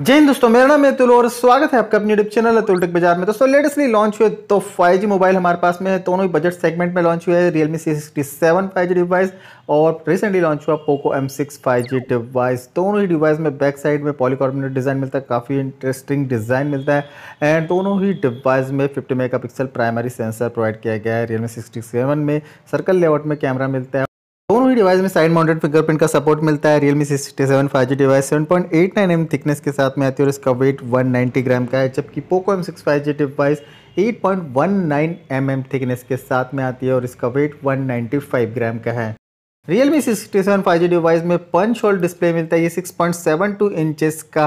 जय हिंद दोस्तों मेरा नाम अतुल और स्वागत है आपका अपनी यूट्यूब चैनल अतुल टेक बाजार में दोस्तों लेटेस्टली लॉन्च हुए तो फाइव मोबाइल हमारे पास में है दोनों ही बजट सेगमेंट में लॉन्च हुए हैं Realme C sixty seven five device और रिसेंटली लॉन्च हुआ Poco M six five G device दोनों ही डिवाइस में बैक साइड में पॉलीकार्बोनेट डिज़ाइन मिलता है काफ़ी इंटरेस्टिंग डिज़ाइन मिलता है एंड दोनों ही डिवाइस में fifty mega primary sensor provide किया गया है रियलमी सिक्सटी सेवन में सर्कल लेआउट में कैमरा मिलता है डिवाइस में साइड माउंटेड फिंगरप्रिंट का सपोर्ट मिलता है Realme sixty seven five G device seven point eight nine M thickness के साथ में आती है और इसका वेट वन नाइन्टी ग्राम का है जबकि Poco M six five G device eight point one nine M M thickness के साथ में आती है और इसका weight one ninety five gram का है Realme sixty seven five G device में पंच होल डिस्प्ले मिलता है ये six point seven two inches का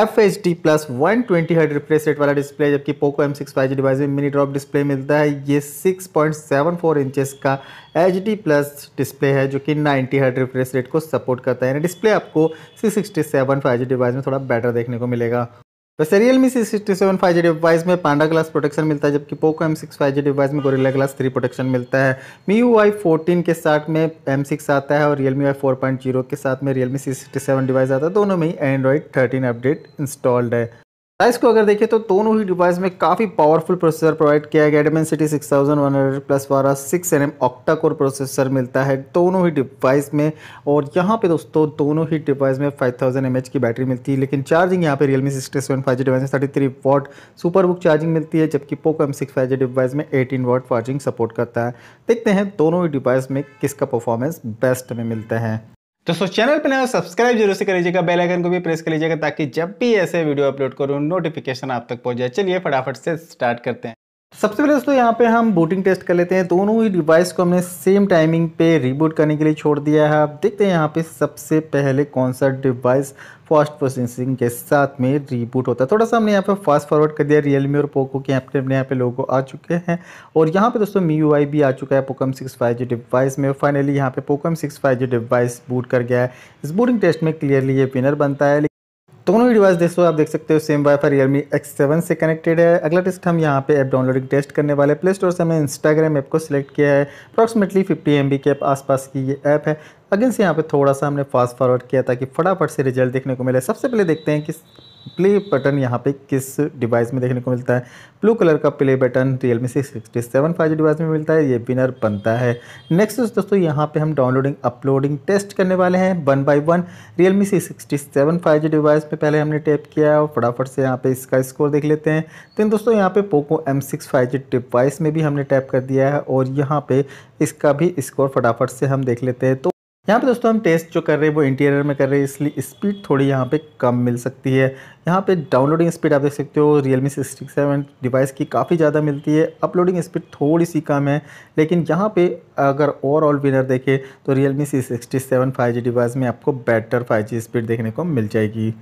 F H D plus one twenty hertz refresh rate वाला डिस्प्ले जबकि Poco M six five G device में mini drop display मिलता है ये six point seven four inches का एच डी प्लस डिस्प्ले है जो कि नाइन्टी हर्ट रिफ्रेश रेट को सपोर्ट करता है यानी डिस्प्ले आपको six sixty seven five G device में थोड़ा बेटर देखने को मिलेगा वैसे Realme C sixty seven five G device में पांडा ग्लास प्रोटेक्शन मिलता है जबकि Poco M six five G device में गोरिल्ला ग्लास थ्री प्रोटेक्शन मिलता है मी यू आई फोर्टीन के साथ में एम सिक्स आता है और Realme I four point zero के साथ में Realme C sixty seven device आता है दोनों में ही एंड्रॉइड थर्टीन अपडेट इंस्टॉल्ड है प्राइस को अगर देखें तो दोनों ही डिवाइस में काफ़ी पावरफुल प्रोसेसर प्रोवाइड किया गया Dimensity six thousand one hundred plus वाला six N M octa core processor मिलता है दोनों ही डिवाइस में और यहाँ पे दोस्तों दोनों ही डिवाइस में फाइव थाउजेंड एम एच की बैटरी मिलती है लेकिन चार्जिंग यहाँ पे Realme sixty seven five G device में थर्टी थ्री वॉट सुपर बुक चार्जिंग मिलती है जबकि Poco M six five G device में एटीन वॉट चार्जिंग सपोर्ट करता है देखते हैं दोनों ही डिवाइस में किसका परफॉर्मेंस बेस्ट में मिलता है दोस्तों चैनल पर ना सब्सक्राइब जरूर से कर लीजिएगा बेल आइकन को भी प्रेस कर लीजिएगा ताकि जब भी ऐसे वीडियो अपलोड करूँ नोटिफिकेशन आप तक पहुंच जाए चलिए फटाफट से स्टार्ट करते हैं सबसे पहले दोस्तों यहाँ पे हम बूटिंग टेस्ट कर लेते हैं दोनों ही डिवाइस को हमने सेम टाइमिंग पे रीबूट करने के लिए छोड़ दिया है आप देखते हैं यहाँ पे सबसे पहले कौन सा डिवाइस फास्ट प्रोसेसिंग के साथ में रीबूट होता है थोड़ा सा हमने यहाँ पे फास्ट फॉरवर्ड कर दिया रियलमी और पोको के अपने अपने यहाँ पे लोगों आ चुके हैं और यहाँ पे दोस्तों मी यू भी आ चुका है Poco M six five G device में फाइनली यहाँ पे Poco M six five G device boot कर गया है इस बूटिंग टेस्ट में क्लियरली ये विनर बनता है दोनों ही डिवाइस दोस्तों आप देख सकते हो same WiFi Realme X seven से कनेक्टेड है अगला टेस्ट हम यहाँ पे ऐप डाउनलोडिंग टेस्ट करने वाले प्ले स्टोर से हमने इंस्टाग्राम ऐप को सिलेक्ट किया है अप्रॉक्सीमेटली फिफ्टी एम के आसपास की ये ऐप है अगेन से यहाँ पे थोड़ा सा हमने फास्ट फॉरवर्ड किया ताकि फटाफट से रिजल्ट देखने को मिले सबसे पहले देखते हैं कि प्ले बटन यहाँ पे किस डिवाइस में देखने को मिलता है ब्लू कलर का play button Realme six sixty seven five device में मिलता है ये विनर बनता है नेक्स्ट दोस्तों यहाँ पे हम डाउनलोडिंग अपलोडिंग टेस्ट करने वाले हैं one by one Realme sixty seven five G device में पहले हमने टैप किया और फटाफट से यहाँ पे इसका स्कोर देख लेते हैं देन दोस्तों यहाँ पे Poco M six five G device में भी हमने टैप कर दिया है और यहाँ पर इसका भी स्कोर फटाफट से हम देख लेते हैं तो यहाँ पे दोस्तों हम टेस्ट जो कर रहे हैं वो इंटीरियर में कर रहे हैं इसलिए स्पीड थोड़ी यहाँ पे कम मिल सकती है यहाँ पे डाउनलोडिंग स्पीड आप देख सकते हो रियलमी सिक्सटी सेवन डिवाइस की काफ़ी ज़्यादा मिलती है अपलोडिंग स्पीड थोड़ी सी कम है लेकिन यहाँ पे अगर ओवरऑल विनर देखें तो Realme C sixty seven five G device में आपको बेटर फाइव जी स्पीड देखने को मिल जाएगी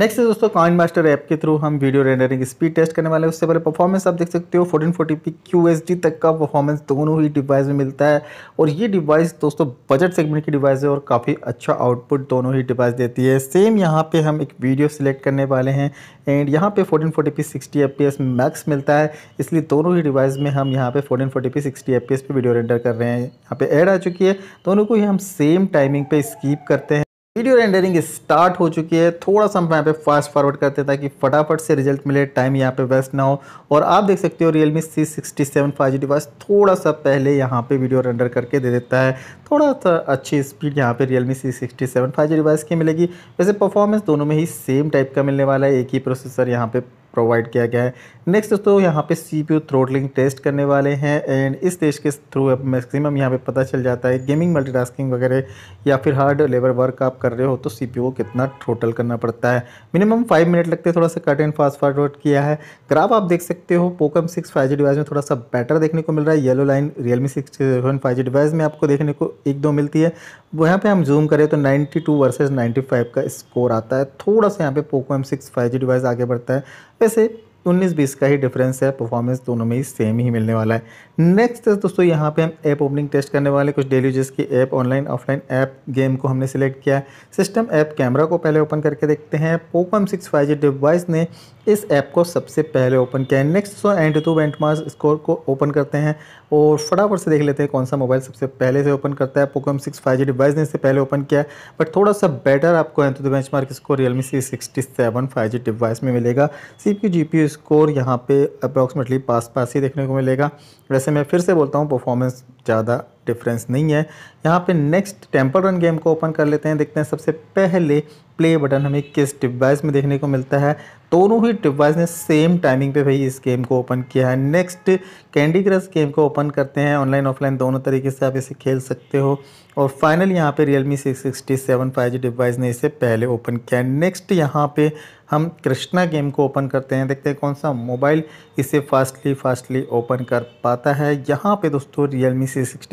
नेक्स्ट है दोस्तों कॉइन मास्टर ऐप के थ्रू हम वीडियो रेंडरिंग स्पीड टेस्ट करने वाले हैं उससे पहले परफॉर्मेंस आप देख सकते हो 1440p QHD तक का परफॉर्मेंस दोनों ही डिवाइस में मिलता है और ये डिवाइस दोस्तों बजट सेगमेंट की डिवाइस है और काफ़ी अच्छा आउटपुट दोनों ही डिवाइस देती है सेम यहाँ पे हम एक वीडियो सिलेक्ट करने वाले हैं एंड यहाँ पे 1440p 60 एस मैक्स मिलता है इसलिए दोनों ही डिवाइस में हम यहाँ पे 1440p 60 एस पे वीडियो रेंडर कर रहे हैं यहाँ पे ऐड आ चुकी है दोनों को ही हम सेम टाइमिंग पे स्कीप करते हैं वीडियो रेंडरिंग स्टार्ट हो चुकी है थोड़ा सा हम यहाँ पे फास्ट फॉरवर्ड करते हैं ताकि फटाफट से रिजल्ट मिले टाइम यहाँ पे वेस्ट ना हो और आप देख सकते हो Realme C sixty seven five G device थोड़ा सा पहले यहाँ पे वीडियो रेंडर करके दे देता है थोड़ा सा अच्छी स्पीड यहाँ पे Realme C sixty seven five G device की मिलेगी वैसे परफॉर्मेंस दोनों में ही सेम टाइप का मिलने वाला है एक ही प्रोसेसर यहाँ पर प्रोवाइड किया गया है नेक्स्ट दोस्तों यहाँ पे सी पी थ्रोटलिंग टेस्ट करने वाले हैं एंड इस टेस्ट के थ्रू अब मैक्सिमम यहाँ पे पता चल जाता है गेमिंग मल्टीटास्किंग वगैरह या फिर हार्ड लेबर वर्क आप कर रहे हो तो सी को कितना थ्रोटल करना पड़ता है मिनिमम फाइव मिनट लगते हैं थोड़ा सा कट एंड फास्ट फॉरवर्ड किया है ग्राफ आप देख सकते हो Poco M six five G device में थोड़ा सा बेटर देखने को मिल रहा है yellow line Realme six seven five G device में आपको देखने को एक दो मिलती है वो यहाँ पे हम जूम करें तो 92 वर्सेस 95 का स्कोर आता है थोड़ा सा यहाँ पे Poco M six five G device आगे बढ़ता है वैसे उन्नीस बीस का ही डिफरेंस है परफॉर्मेंस दोनों में ही सेम ही मिलने वाला है नेक्स्ट दोस्तों यहाँ पे हम ऐप ओपनिंग टेस्ट करने वाले कुछ डेली यूजेस की app online offline app game को हमने सिलेक्ट किया सिस्टम ऐप कैमरा को पहले ओपन करके देखते हैं Poco M six five G device ने इस ऐप को सबसे पहले ओपन किया है next so AnTuTu benchmark score को ओपन करते हैं और फटाफट से देख लेते हैं कौन सा मोबाइल सबसे पहले से ओपन करता है Poco M six five G device ने इससे पहले ओपन किया बट थोड़ा सा बेटर आपको AnTuTu benchmark score Realme C sixty seven five G device में मिलेगा C P G P score यहाँ पे अप्रॉक्सीमेटली पास पास ही देखने को मिलेगा वैसे मैं फिर से बोलता हूँ परफॉर्मेंस ज़्यादा डिफरेंस नहीं है यहाँ पे नेक्स्ट टेम्पल रन गेम को ओपन कर लेते हैं देखते हैं सबसे पहले प्ले बटन हमें किस डिवाइस में देखने को मिलता है दोनों ही डिवाइस ने सेम टाइमिंग पे भाई इस गेम को ओपन किया है नेक्स्ट कैंडी क्रश गेम को ओपन करते हैं ऑनलाइन ऑफलाइन दोनों तरीके से आप इसे खेल सकते हो और फाइनल यहाँ पे सेवन फाइव जी डिवाइस ने इसे पहले ओपन किया है नेक्स्ट यहाँ पे हम कृष्णा गेम को ओपन करते हैं देखते हैं कौन सा मोबाइल इसे फास्टली फास्टली ओपन कर पाता है यहाँ पे दोस्तों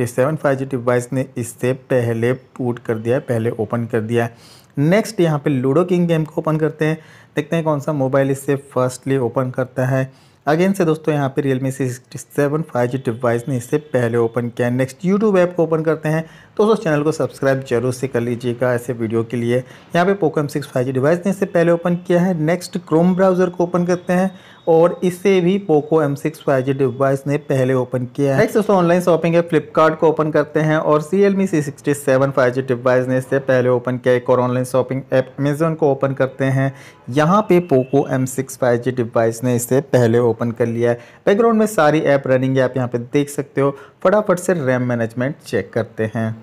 सेवन फाइव जी डिवाइस ने इससे पहले बूट कर दिया है पहले ओपन कर दिया है नेक्स्ट यहाँ पे लूडो किंग गेम को ओपन करते हैं देखते हैं कौन सा मोबाइल इससे फर्स्टली ओपन करता है अगेन से दोस्तों यहाँ पे Realme sixty seven five G device ने इससे पहले ओपन किया नेक्स्ट यूट्यूब ऐप को ओपन करते हैं तो उस चैनल को सब्सक्राइब जरूर से कर लीजिएगा ऐसे वीडियो के लिए यहाँ पे Poco M six five G device ने इससे पहले ओपन किया है नेक्स्ट क्रोम ब्राउज़र को ओपन करते हैं और इससे भी Poco M six five G device ने पहले ओपन किया है दोस्तों ऑनलाइन शॉपिंग है फ्लिपकार्ट को ओपन करते हैं और C L me C sixty seven five G device ने इससे पहले ओपन किया एक और ऑनलाइन शॉपिंग ऐप अमेजोन को ओपन करते हैं यहाँ पे Poco M six five G device ने इससे पहले ओपन कर लिया है बैकग्राउंड में सारी ऐप रनिंग है आप यहाँ पे देख सकते हो फटाफट से रैम मैनेजमेंट चेक करते हैं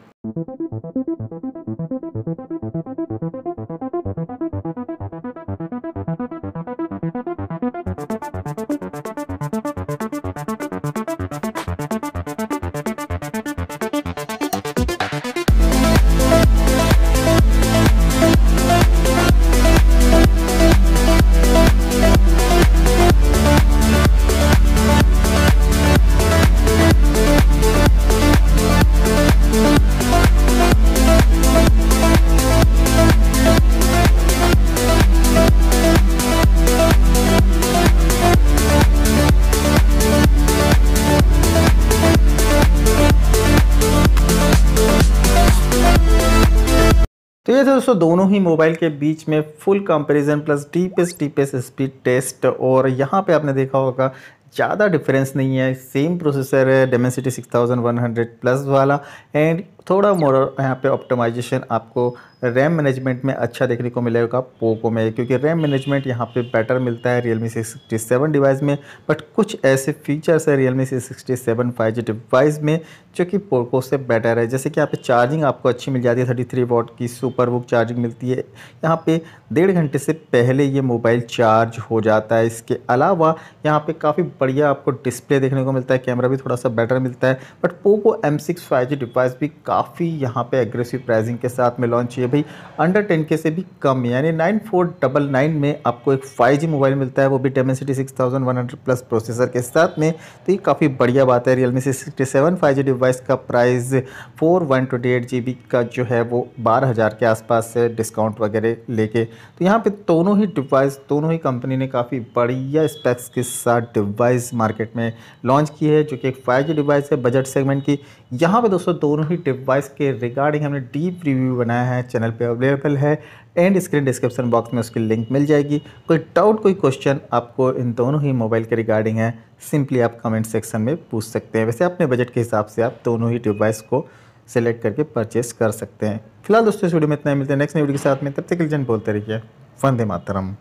ये थे दोस्तों दोनों ही मोबाइल के बीच में full comparison plus deepest deepest speed test और यहाँ पे आपने देखा होगा ज़्यादा डिफरेंस नहीं है सेम प्रोसेसर है Dimensity six thousand one hundred plus वाला एंड थोड़ा मोर यहाँ पे ऑप्टिमाइजेशन आपको रैम मैनेजमेंट में अच्छा देखने को मिलेगा पोको में क्योंकि रैम मैनेजमेंट यहाँ पे बेटर मिलता है Realme sixty seven device में बट कुछ ऐसे फीचर्स है Realme sixty seven five G device में जो कि पोको से बेटर है जैसे कि यहाँ पे चार्जिंग आपको अच्छी मिल जाती है थर्टी थ्री वोट की सुपर बुक चार्जिंग मिलती है यहाँ पर डेढ़ घंटे से पहले ये मोबाइल चार्ज हो जाता है इसके अलावा यहाँ पर काफ़ी बढ़िया आपको डिस्प्ले देखने को मिलता है कैमरा भी थोड़ा सा बेटर मिलता है but Poco M six five G device भी काफ़ी काफ़ी यहाँ पे एग्रेसिव प्राइसिंग के साथ में लॉन्च हुई है भाई अंडर टेन के से भी कम यानी नाइन फोर डबल नाइन में आपको एक फाइव जी मोबाइल मिलता है वो भी Dimensity six thousand one hundred plus processor के साथ में तो ये काफ़ी बढ़िया बात है Realme sixty seven five G device का price four one twenty eight G B का जो है वो बारह हज़ार के आसपास से डिस्काउंट वगैरह लेके तो यहाँ पर दोनों ही डिवाइस दोनों ही कंपनी ने काफ़ी बढ़िया स्पेक्स के साथ डिवाइस मार्केट में लॉन्च की है जो कि एक फाइव जी डिवाइस है बजट सेगमेंट की यहाँ पर दोस्तों दोनों ही डिवाइस डिवाइस के रिगार्डिंग हमने डीप रिव्यू बनाया है चैनल पे अवेलेबल है एंड स्क्रीन डिस्क्रिप्शन बॉक्स में उसकी लिंक मिल जाएगी कोई डाउट कोई क्वेश्चन आपको इन दोनों ही मोबाइल के रिगार्डिंग है सिंपली आप कमेंट सेक्शन में पूछ सकते हैं वैसे अपने बजट के हिसाब से आप दोनों ही डिवाइस को सिलेक्ट करके परचेस कर सकते हैं फिलहाल दोस्तों इस वीडियो में इतना ही मिलते हैं नेक्स्ट वीडियो के साथ में तब तक जन बोलते रहिए वंदे मातरम